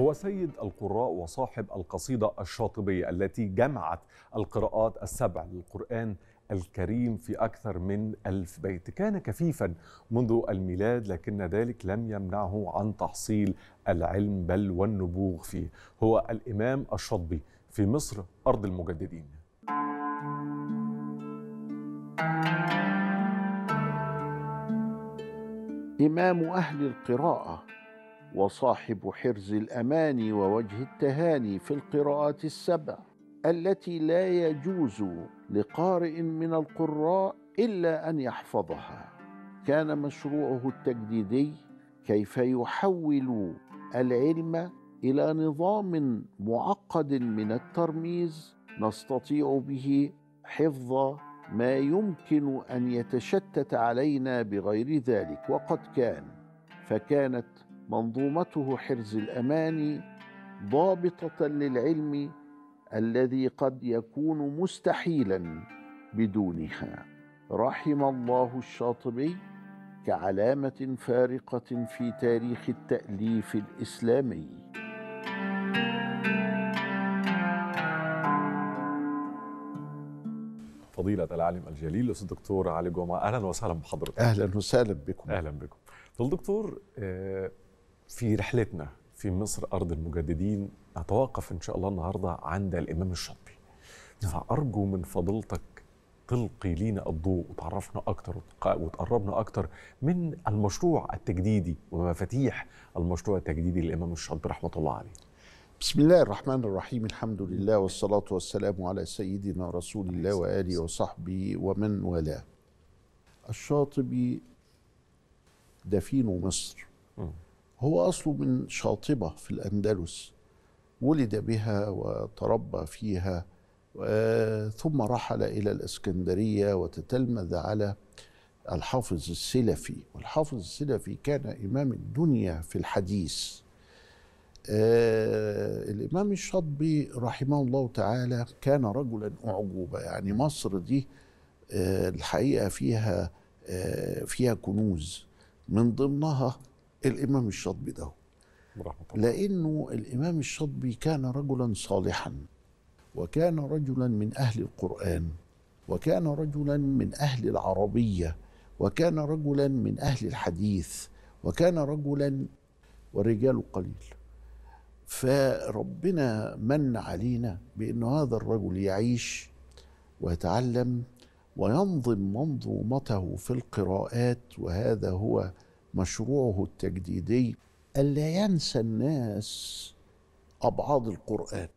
هو سيد القراء وصاحب القصيدة الشاطبية التي جمعت القراءات السبع للقرآن الكريم في أكثر من ألف بيت كان كفيفا منذ الميلاد لكن ذلك لم يمنعه عن تحصيل العلم بل والنبوغ فيه هو الإمام الشاطبي في مصر أرض المجددين إمام أهل القراءة وصاحب حرز الامان ووجه التهاني في القراءات السبع التي لا يجوز لقارئ من القراء الا ان يحفظها كان مشروعه التجديدي كيف يحول العلم الى نظام معقد من الترميز نستطيع به حفظ ما يمكن ان يتشتت علينا بغير ذلك وقد كان فكانت منظومته حرز الامان ضابطه للعلم الذي قد يكون مستحيلا بدونها رحم الله الشاطبي كعلامه فارقه في تاريخ التاليف الاسلامي فضيلة العالم الجليل الأستاذ الدكتور علي جمعة أهلا وسهلا بحضرتك أهلا وسهلا بكم أهلا بكم دكتور آه، في رحلتنا في مصر أرض المجددين نتوقف إن شاء الله النهاردة عند الإمام الشاطبي نعم. فأرجو من فضيلتك تلقي لينا الضوء وتعرفنا أكتر وتقربنا أكتر من المشروع التجديدي ومفاتيح المشروع التجديدي للإمام الشاطبي رحمة الله عليه بسم الله الرحمن الرحيم الحمد لله والصلاة والسلام على سيدنا رسول الله وآله وصحبه ومن والاه الشاطبي دفين مصر هو أصله من شاطبة في الأندلس ولد بها وتربى فيها آه، ثم رحل إلى الإسكندرية وتتلمذ على الحافظ السلفي والحافظ السلفي كان إمام الدنيا في الحديث آه الإمام الشاطبي رحمه الله تعالى كان رجلا أعجوبة يعني مصر دي آه الحقيقة فيها آه فيها كنوز من ضمنها الامام الشاطبي ده لانه الامام الشاطبي كان رجلا صالحا وكان رجلا من اهل القران وكان رجلا من اهل العربيه وكان رجلا من اهل الحديث وكان رجلا والرجال قليل فربنا من علينا بان هذا الرجل يعيش ويتعلم وينظم منظومته في القراءات وهذا هو مشروعه التجديدي ألا ينسى الناس أبعاد القرآن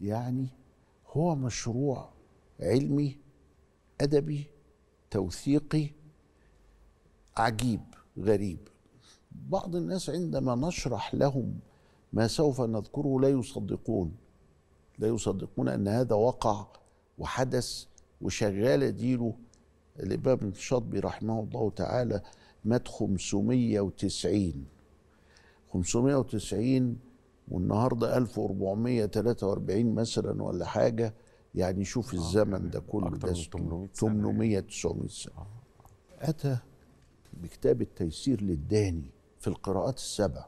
يعني هو مشروع علمي أدبي توثيقي عجيب غريب بعض الناس عندما نشرح لهم ما سوف نذكره لا يصدقون لا يصدقون ان هذا وقع وحدث وشغال ديله الامام الشاطبي رحمه الله تعالى مات 590 590 والنهارده 1443 مثلا ولا حاجه يعني شوف آه، الزمن يعني ده كله ده 800 800 900 سنه آه. اتى بكتاب التيسير للداني في القراءات السبع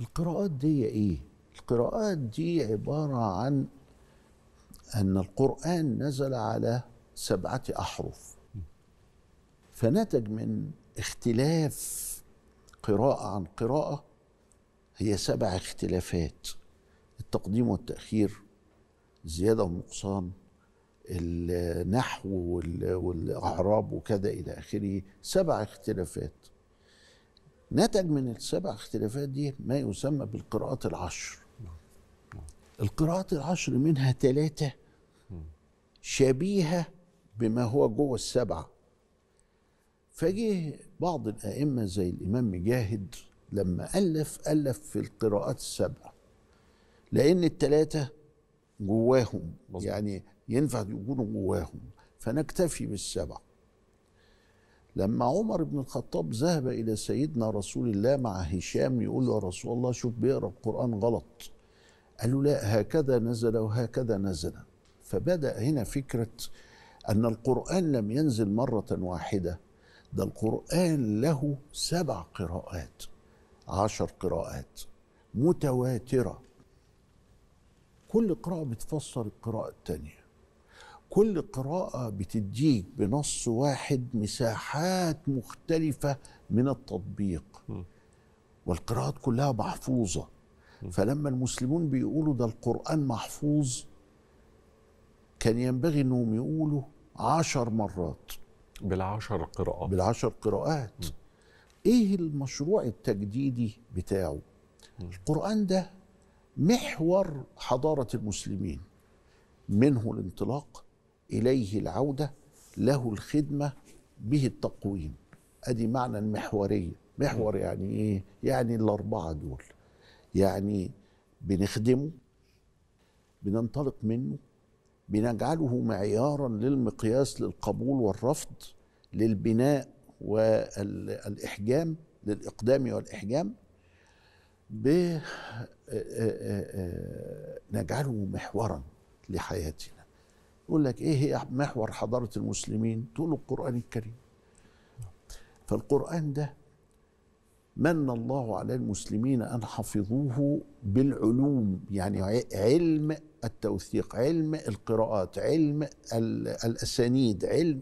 القراءات دي ايه القراءات دي عباره عن ان القران نزل على سبعه احرف فنتج من اختلاف قراءة عن قراءة هي سبع اختلافات التقديم والتأخير الزيادة والنقصان النحو والأعراب وكذا إلى آخره سبع اختلافات نتج من السبع اختلافات دي ما يسمى بالقراءات العشر القراءات العشر منها ثلاثة شبيهة بما هو جوه السبعة فجه بعض الائمه زي الامام مجاهد لما الف الف في القراءات السبعه لان التلاتة جواهم مزبط. يعني ينفع يكونوا جواهم فنكتفي بالسبعه لما عمر بن الخطاب ذهب الى سيدنا رسول الله مع هشام يقول له يا رسول الله شوف بيقرا القران غلط قال له لا هكذا نزل وهكذا نزل فبدا هنا فكره ان القران لم ينزل مره واحده ده القرآن له سبع قراءات عشر قراءات متواترة كل قراءة بتفسر القراءة التانية كل قراءة بتديك بنص واحد مساحات مختلفة من التطبيق والقراءات كلها محفوظة فلما المسلمون بيقولوا ده القرآن محفوظ كان ينبغي انهم يقولوا عشر مرات بالعشر قراءات بالعشر قراءات م. ايه المشروع التجديدي بتاعه م. القرآن ده محور حضارة المسلمين منه الانطلاق إليه العودة له الخدمة به التقويم ادي معنى المحوريه محور يعني ايه يعني الاربعه دول يعني بنخدمه بننطلق منه بنجعله معيارا للمقياس للقبول والرفض للبناء والإحجام للإقدام والإحجام آه، آه، آه، نجعله محورا لحياتنا يقول لك ايه هي محور حضارة المسلمين تقول القرآن الكريم فالقرآن ده من الله على المسلمين أن حفظوه بالعلوم يعني علم التوثيق علم القراءات علم الأسانيد علم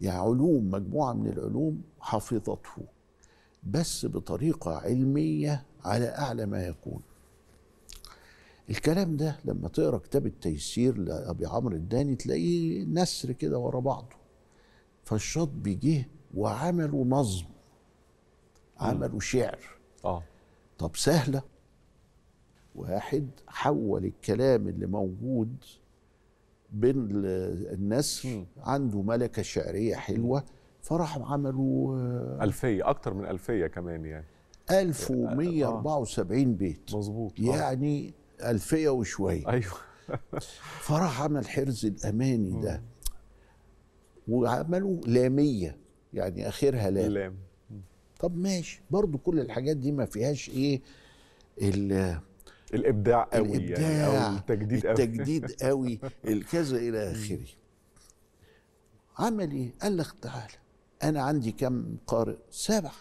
يعني علوم مجموعة من العلوم حفظته بس بطريقة علمية على أعلى ما يكون الكلام ده لما تقرا كتاب التيسير لأبي عمرو الداني تلاقيه نسر كده ورا بعضه فالشاط جه وعملوا نظم عملوا شعر اه طب سهله واحد حول الكلام اللي موجود بين النسر عنده ملكة شعرية حلوة فراح عملوا آه، ألفية أكتر من ألفية كمان يعني 1174 آه. بيت مظبوط آه. يعني ألفية وشوية أيوه فراح عمل حرز الأماني ده وعملوا لامية يعني آخرها لام لام طب ماشي برضو كل الحاجات دي ما فيهاش إيه الابداع قوي يعني، الابداع يعني أو التجديد قوي التجديد قوي الكذا الى اخره عمل ايه قال لك تعالى انا عندي كم قارئ سبعه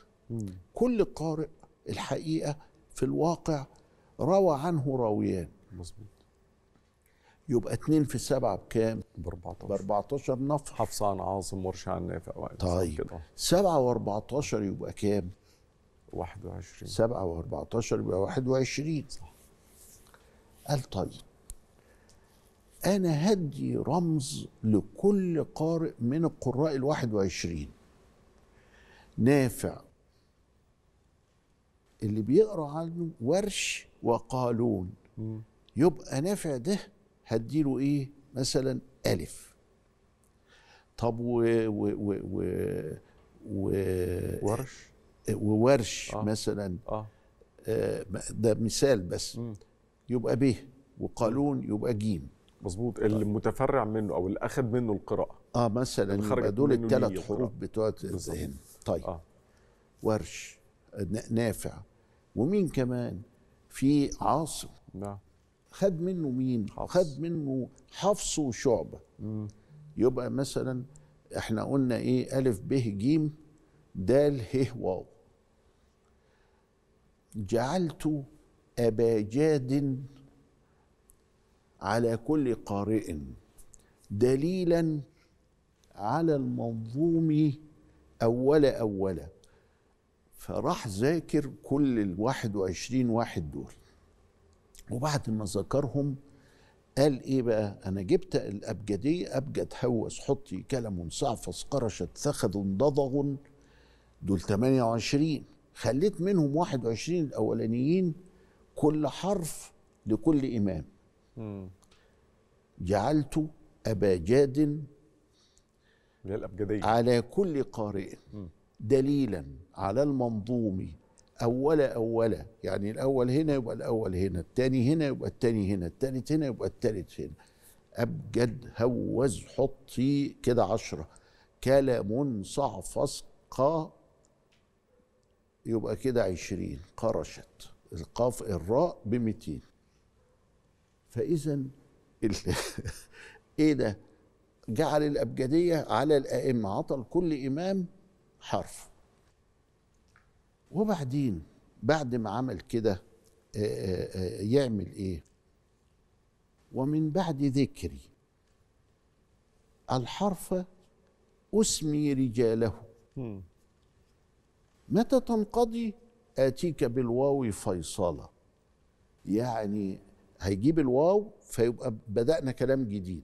كل قارئ الحقيقه في الواقع روى عنه راويان مظبوط يبقى اتنين في سبعة بكام؟ ب 14 ب 14 نفر حفص عن عاصم ورشا عن نافع طيب كده. سبعة و 14 يبقى كام؟ 21 7 و 14 يبقى 21 صح قال طيب أنا هدي رمز لكل قارئ من القراء الواحد وعشرين نافع اللي بيقرأ عنه ورش وقالون يبقى نافع ده هديله ايه مثلا ألف طب و, و, و, و, و ورش وورش آه. مثلا آه. آه ده مثال بس م. يبقى ب وقالون يبقى جيم مظبوط المتفرع منه او اللي اخذ منه القراءه اه مثلا يبقى دول الثلاث حروف بتوع آه. الذهن طيب آه. ورش نافع ومين كمان في عاصم نعم خد منه مين حفص. خد منه حفص وشعبه مم. يبقى مثلا احنا قلنا ايه الف ب ج د ه واو جعلته أبا جاد على كل قارئ دليلا على المنظوم أول أولا فراح ذاكر كل الواحد وعشرين واحد دول وبعد ما ذكرهم قال ايه بقى انا جبت الابجديه ابجد هوس حطي كلم صعفص قرشت ثخذ ضضغ دول 28 خليت منهم 21 الاولانيين كل حرف لكل إمام جعلت أبا جاد على كل قارئ دليلا على المنظوم أول أولا يعني الأول هنا يبقى الأول هنا الثاني هنا يبقى الثاني هنا الثالث هنا يبقى الثالث هنا أبجد هوز حطي كده عشرة كلام صعفص قا يبقى كده عشرين قرشت القاف الراء ب 200 فاذا ايه ده جعل الابجديه على الائمه عطى كل امام حرف وبعدين بعد ما عمل كده يعمل ايه ومن بعد ذكري الحرف اسمي رجاله متى تنقضي آتيك بالواو فيصلة يعني هيجيب الواو فيبقى بدأنا كلام جديد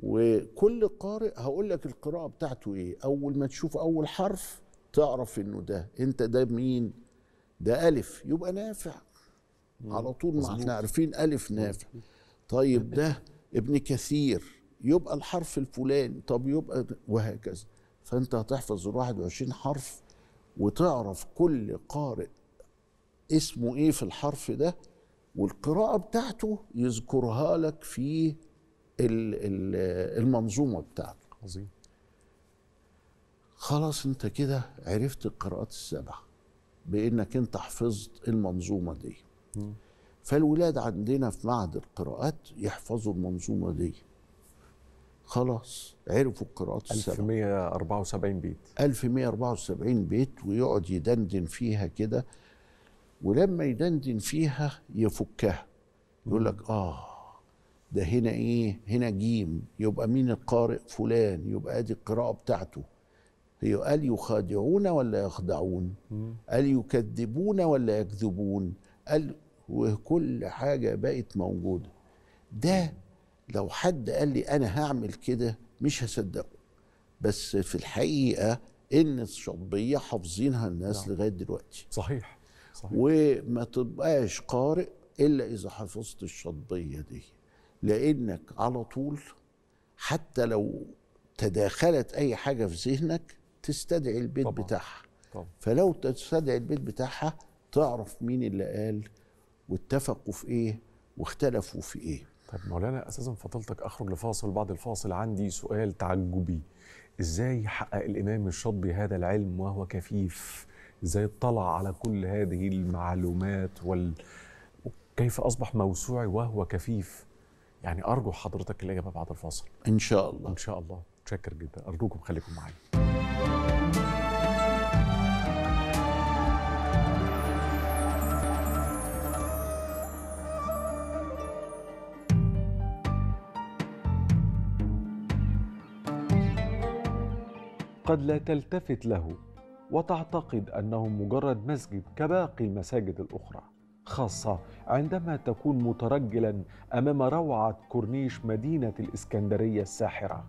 وكل قارئ هقول لك القراءة بتاعته ايه أول ما تشوف أول حرف تعرف انه ده انت ده مين ده ألف يبقى نافع على طول ما احنا عارفين ألف نافع طيب ده ابن كثير يبقى الحرف الفلاني طب يبقى وهكذا فانت هتحفظ ال 21 حرف وتعرف كل قارئ اسمه ايه في الحرف ده والقراءة بتاعته يذكرها لك في المنظومة بتاعته عظيم خلاص انت كده عرفت القراءات السبع بانك انت حفظت المنظومة دي م. فالولاد عندنا في معهد القراءات يحفظوا المنظومة دي خلاص عرفوا القراءات السبعة 1174 بيت 1174 بيت ويقعد يدندن فيها كده ولما يدندن فيها يفكها يقول لك اه ده هنا ايه هنا جيم يبقى مين القارئ فلان يبقى ادي القراءه بتاعته هي قال يخادعون ولا يخدعون قال يكذبون ولا يكذبون قال وكل حاجه بقت موجوده ده لو حد قال لي انا هعمل كده مش هصدقه بس في الحقيقه ان الشطبيه حافظينها الناس نعم. لغايه دلوقتي صحيح صحيح وما تبقاش قارئ الا اذا حفظت الشطبيه دي لانك على طول حتى لو تداخلت اي حاجه في ذهنك تستدعي البيت طبعا. بتاعها طبعا. فلو تستدعي البيت بتاعها تعرف مين اللي قال واتفقوا في ايه واختلفوا في ايه طيب مولانا اساسا فضلتك اخرج لفاصل بعد الفاصل عندي سؤال تعجبي ازاي حقق الامام الشاطبي هذا العلم وهو كفيف ازاي اطلع على كل هذه المعلومات وال... كيف اصبح موسوعي وهو كفيف يعني ارجو حضرتك الاجابه بعد الفاصل ان شاء الله ان شاء الله متشكر جدا ارجوكم خليكم معايا قد لا تلتفت له وتعتقد انه مجرد مسجد كباقي المساجد الاخرى خاصه عندما تكون مترجلا امام روعه كورنيش مدينه الاسكندريه الساحره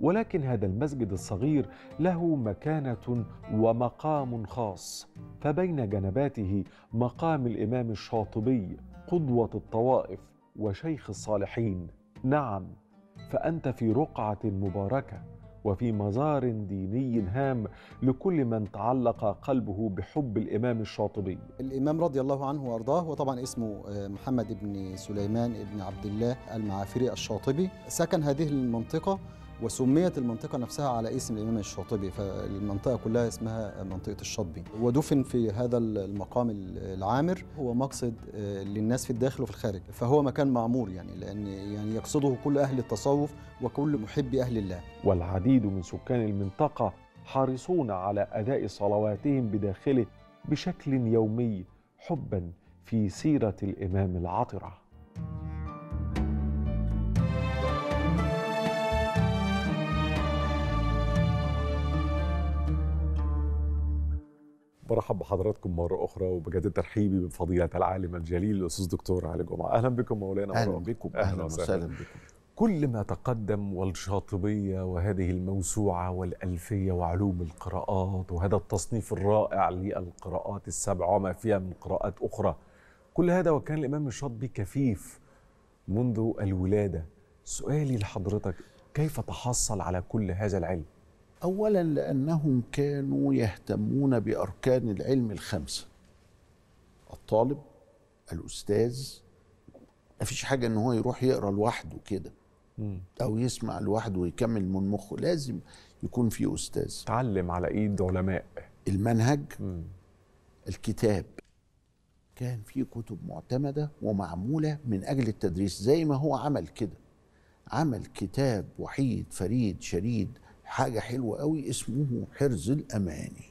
ولكن هذا المسجد الصغير له مكانه ومقام خاص فبين جنباته مقام الامام الشاطبي قدوه الطوائف وشيخ الصالحين نعم فانت في رقعه مباركه وفي مزار ديني هام لكل من تعلق قلبه بحب الإمام الشاطبي الإمام رضي الله عنه وأرضاه وطبعا اسمه آه، محمد بن سليمان بن عبد الله المعافري الشاطبي سكن هذه المنطقة وسميت المنطقة نفسها على اسم الإمام الشاطبي فالمنطقة كلها اسمها منطقة الشاطبي ودفن في هذا المقام العامر هو مقصد آه، للناس في الداخل وفي الخارج فهو مكان معمور يعني لأن يعني يقصده كل أهل التصوف وكل محبي أهل الله والعديد من سكان المنطقة حريصون على أداء صلواتهم بداخله بشكل يومي حبا في سيرة الإمام العطرة برحب بحضراتكم مرة أخرى وبجد ترحيبي بفضيلة العالم الجليل الأستاذ دكتور علي جمعة أهلا بكم مولانا أهلا بكم أهلا وسهلا بكم كل ما تقدم والشاطبية وهذه الموسوعة والألفية وعلوم القراءات وهذا التصنيف الرائع للقراءات السبع وما فيها من قراءات أخرى كل هذا وكان الإمام الشاطبي كفيف منذ الولادة سؤالي لحضرتك كيف تحصل على كل هذا العلم؟ اولا لانهم كانوا يهتمون باركان العلم الخمسه الطالب الاستاذ مفيش حاجه ان هو يروح يقرا لوحده كده او يسمع لوحده ويكمل من مخه لازم يكون في استاذ تعلم على ايد علماء المنهج الكتاب كان في كتب معتمده ومعموله من اجل التدريس زي ما هو عمل كده عمل كتاب وحيد فريد شريد حاجة حلوة قوي اسمه حرز الأماني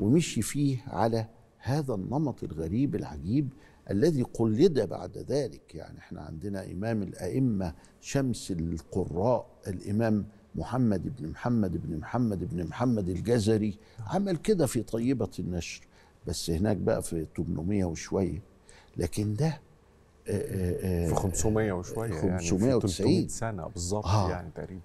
ومشي فيه على هذا النمط الغريب العجيب الذي قلد بعد ذلك يعني احنا عندنا إمام الأئمة شمس القراء الإمام محمد بن محمد بن محمد بن محمد الجزري عمل كده في طيبة النشر بس هناك بقى في 800 وشوية لكن ده آه، آه، آه، في 500 وشويه يعني 590 سنه بالظبط آه يعني تقريبا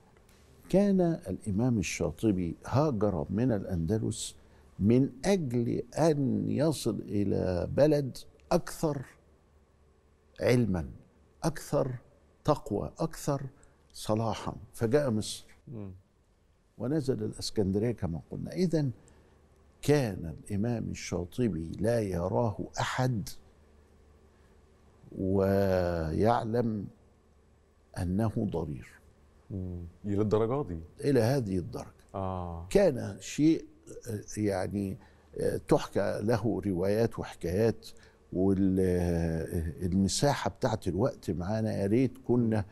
كان الإمام الشاطبي هاجر من الأندلس من أجل أن يصل إلى بلد أكثر علما أكثر تقوى أكثر صلاحا فجاء مصر ونزل الاسكندريه كما قلنا اذا كان الامام الشاطبي لا يراه احد ويعلم انه ضرير الدرجه دي الى هذه الدرجه آه. كان شيء يعني تحكى له روايات وحكايات والمساحه بتاعت الوقت معانا يا ريت كنا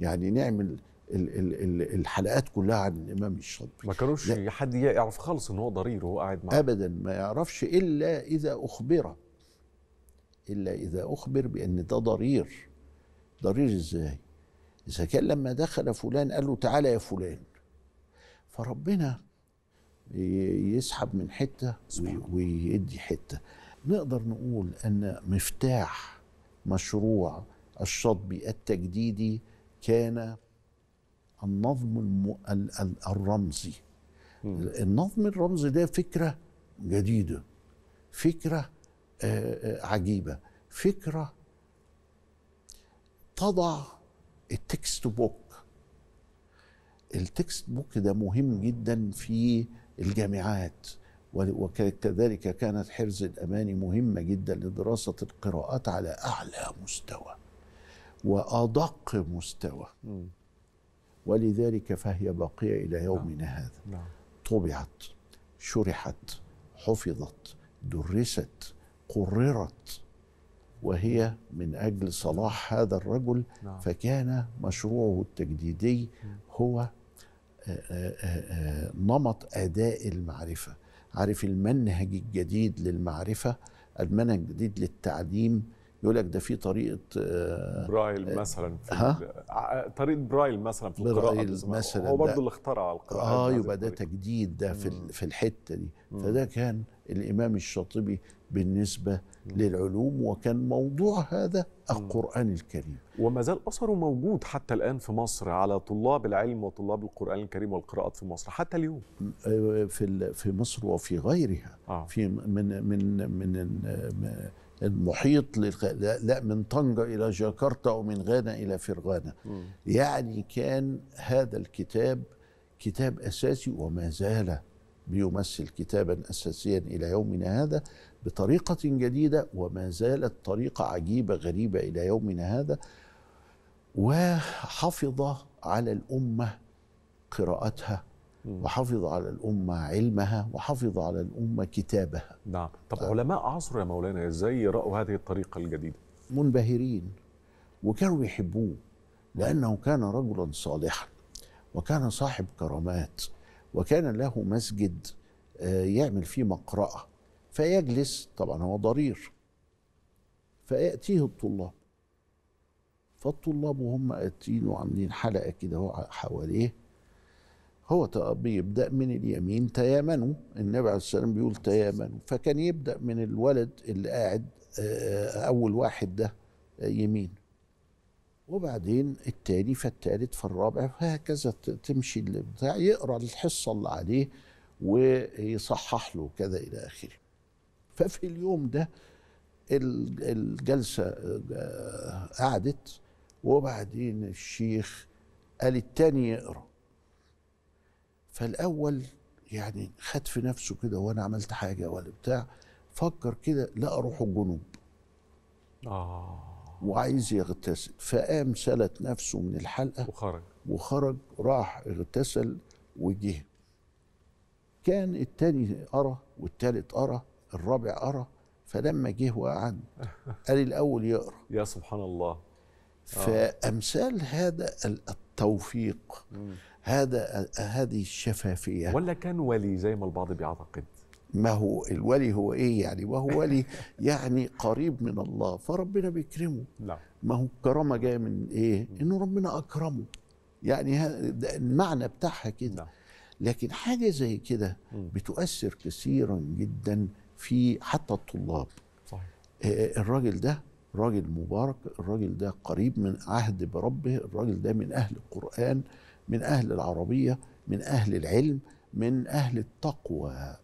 يعني نعمل الحلقات كلها عن الامام الشاطبي ما كانوش حد يعرف خالص ان هو ضرير وهو قاعد معاه ابدا ما يعرفش الا اذا اخبر الا اذا اخبر بان ده ضرير ضرير ازاي إذا كان لما دخل فلان قال له تعالى يا فلان فربنا يسحب من حتة ويدي حتة نقدر نقول أن مفتاح مشروع الشطبي التجديدي كان النظم ال... ال... الرمزي النظم الرمزي ده فكرة جديدة فكرة آه، آه، عجيبة فكرة تضع التكست بوك التكست بوك ده مهم جدا في الجامعات وكذلك كانت حرز الأماني مهمة جدا لدراسة القراءات على أعلى مستوى وأدق مستوى ولذلك فهي باقية إلى نعم. يومنا هذا نعم. طبعت شرحت حفظت درست قررت وهي من أجل صلاح هذا الرجل نعم. فكان مشروعه التجديدي هو آه، آه، آه، نمط أداء المعرفة عارف المنهج الجديد للمعرفة المنهج الجديد للتعليم يقول لك ده في طريقه آه، برايل آه، مثلا في ها؟ طريقه برايل مثلا في القراءه برايل مثلا هو برضه اللي اخترع القراءه اه يبقى ده تجديد ده في مم. في الحته دي فده كان الامام الشاطبي بالنسبه مم. للعلوم وكان موضوع هذا القران الكريم وما زال اثره موجود حتى الان في مصر على طلاب العلم وطلاب القران الكريم والقراءات في مصر حتى اليوم آه، في في مصر وفي غيرها آه. في من من من, من المحيط للخ... لا, لا من طنجة إلى جاكرتا ومن غانا إلى فرغانا يعني كان هذا الكتاب كتاب أساسي وما زال بيمثل كتابا أساسيا إلى يومنا هذا بطريقة جديدة وما زالت طريقة عجيبة غريبة إلى يومنا هذا وحفظ على الأمة قراءتها وحفظ على الأمة علمها وحفظ على الأمة كتابها نعم طب ف... علماء عصره يا مولانا إزاي رأوا هذه الطريقة الجديدة منبهرين وكانوا يحبوه لأنه كان رجلا صالحا وكان صاحب كرامات وكان له مسجد آه، يعمل فيه مقرأة فيجلس طبعا هو ضرير فيأتيه الطلاب فالطلاب وهم آتينه عاملين حلقة كده حواليه هو بيبدا من اليمين تيامنوا النبي عليه والسلام بيقول تيامنوا فكان يبدا من الولد اللي قاعد آه، اول واحد ده آه، يمين وبعدين التاني فالتالت فالرابع وهكذا تمشي البتاع يقرا الحصه اللي عليه ويصحح له كذا الى اخره ففي اليوم ده الجلسه آه، قعدت وبعدين الشيخ قال التاني يقرا فالاول يعني خد في نفسه كده وانا عملت حاجه ولا بتاع فكر كده لقى روحه الجنوب اه وعايز يغتسل فقام سلت نفسه من الحلقه وخرج وخرج راح اغتسل وجه كان التاني قرا والتالت قرا الرابع قرا فلما جه وقعد قال الأول يقرأ يا سبحان الله آه. فأمثال هذا التوفيق هذا هذه الشفافيه ولا كان ولي زي ما البعض بيعتقد ما هو الولي هو ايه يعني وهو ولي يعني قريب من الله فربنا بيكرمه لا ما هو الكرامه جايه من ايه انه ربنا اكرمه يعني المعنى بتاعها كده لكن حاجه زي كده بتؤثر كثيرا جدا في حتى الطلاب صحيح آه، آه، الراجل ده راجل مبارك الراجل ده قريب من عهد بربه الراجل ده من اهل القران من أهل العربية من أهل العلم من أهل التقوى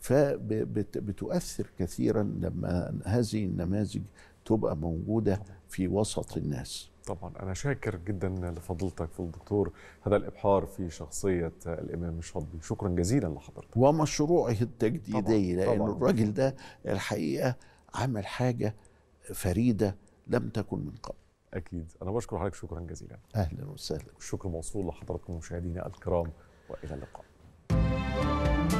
فبتؤثر كثيرا لما هذه النماذج تبقى موجودة في وسط الناس طبعا أنا شاكر جدا لفضيلتك في الدكتور هذا الإبحار في شخصية الإمام الشاطبي شكرا جزيلا لحضرتك ومشروعه التجديدي لأن الراجل ده الحقيقة عمل حاجة فريدة لم تكن من قبل اكيد انا بشكر حضرتك شكرا جزيلا اهلا وسهلا والشكر موصول لحضراتكم مشاهدينا الكرام والى اللقاء